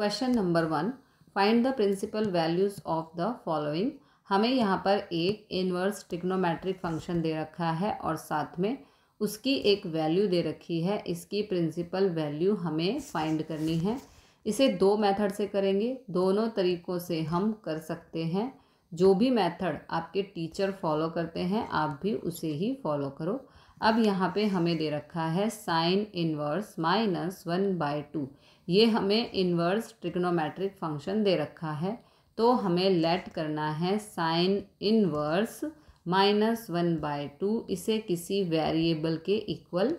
question number one find the principal values of the following हमें यहाँ पर एक इनवर्स टिक्नोमेट्रिक फंक्शन दे रखा है और साथ में उसकी एक वैल्यू दे रखी है इसकी प्रिंसिपल वैल्यू हमें फाइंड करनी है इसे दो मेथड से करेंगे दोनों तरीक़ों से हम कर सकते हैं जो भी मेथड आपके टीचर फॉलो करते हैं आप भी उसे ही फॉलो करो अब यहाँ पे हमें दे रखा है sine inverse minus one by two ये हमें इनवर्स ट्रिग्नोमेट्रिक फंक्शन दे रखा है तो हमें लेट करना है sine inverse minus one by two इसे किसी वेरिएबल के इक्वल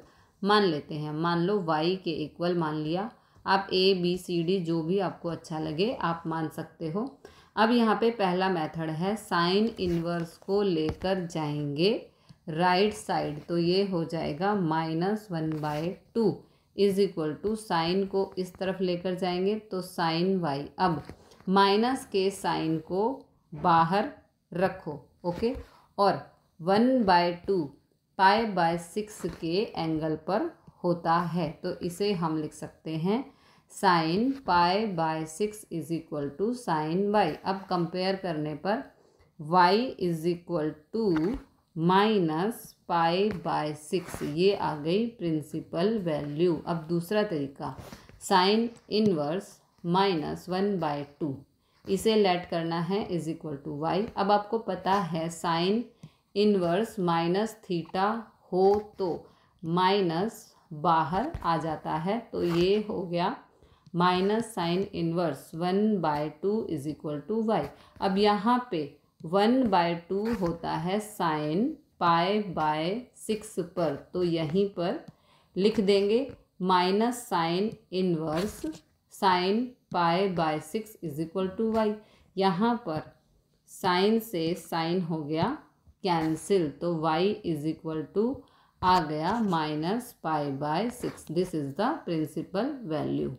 मान लेते हैं मान लो वाई के इक्वल मान लिया आप ए बी सी डी जो भी आपको अच्छा लगे आप मान सकते हो अब यहाँ पे पहला मेथड है साइन इनवर्स को लेकर जाएंगे राइट साइड तो ये हो जाएगा minus one by two is equal to sine को इस तरफ लेकर जाएंगे तो साइन वाई अब माइनस के साइन को बाहर रखो ओके और one by two pi by six के एंगल पर होता है तो इसे हम लिख सकते हैं sine pi by six is equal to sine y अब कंपेयर करने पर y is equal to minus pi by six ये आ गई प्रिंसिपल वैल्यू अब दूसरा तरीका sine inverse minus one by two इसे लेट करना है इज इक्वल टू वाई अब आपको पता है साइन इनवर्स माइनस थीटा हो तो माइनस बाहर आ जाता है तो ये हो गया minus sine inverse one by two is equal to y अब यहाँ पे वन बाय टू होता है साइन पाए बाय सिक्स पर तो यहीं पर लिख देंगे minus sine inverse sine pi by six is equal to y यहाँ पर साइन से साइन हो गया कैंसिल तो वाई इज इक्वल टू आ गया minus pi by six this is the principal value